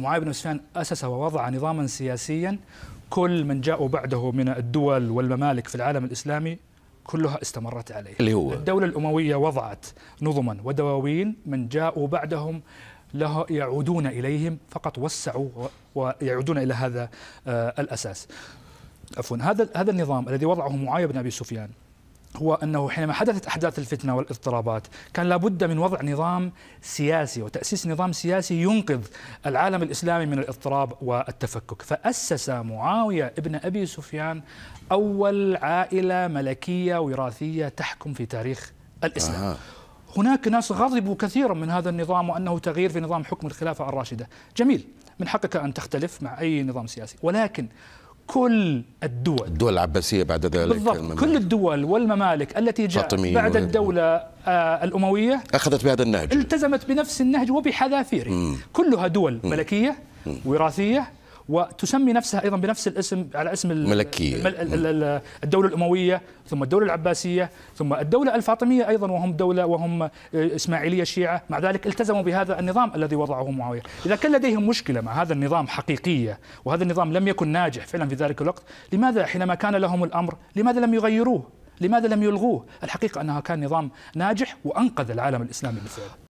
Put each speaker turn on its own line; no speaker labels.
معاوية بن سفيان أسس ووضع نظاما سياسيا كل من جاءوا بعده من الدول والممالك في العالم الإسلامي كلها استمرت عليه اللي هو الدولة الأموية وضعت نظما ودواوين من جاءوا بعدهم له يعودون إليهم فقط وسعوا ويعودون إلى هذا آه، الأساس عفوا هذا هذا النظام الذي وضعه معاوية بن أبي سفيان هو أنه حينما حدثت أحداث الفتنة والاضطرابات كان لابد من وضع نظام سياسي وتأسيس نظام سياسي ينقذ العالم الإسلامي من الاضطراب والتفكك فأسس معاوية ابن أبي سفيان أول عائلة ملكية وراثية تحكم في تاريخ الإسلام آه. هناك ناس غضبوا كثيرا من هذا النظام وأنه تغيير في نظام حكم الخلافة الراشدة جميل من حقك أن تختلف مع أي نظام سياسي ولكن كل الدول الدول
العباسية بعد ذلك بالضبط كل
الدول والممالك التي جاءت بعد و... الدولة آه، الأموية
أخذت بهذا النهج
التزمت بنفس النهج وبحذافيره كلها دول ملكية وراثية وتسمي نفسها ايضا بنفس الاسم على اسم الملكيه الدوله الامويه ثم الدوله العباسيه ثم الدوله الفاطميه ايضا وهم دوله وهم آه، اسماعيليه شيعه مع ذلك التزموا بهذا النظام الذي وضعه معاويه اذا كان لديهم مشكله مع هذا النظام حقيقيه وهذا النظام لم يكن ناجح فعلا في ذلك الوقت لماذا حينما كان لهم الامر لماذا لم يغيروه لماذا لم يلغوه الحقيقه انها كان نظام ناجح وانقذ العالم الاسلامي بالفعل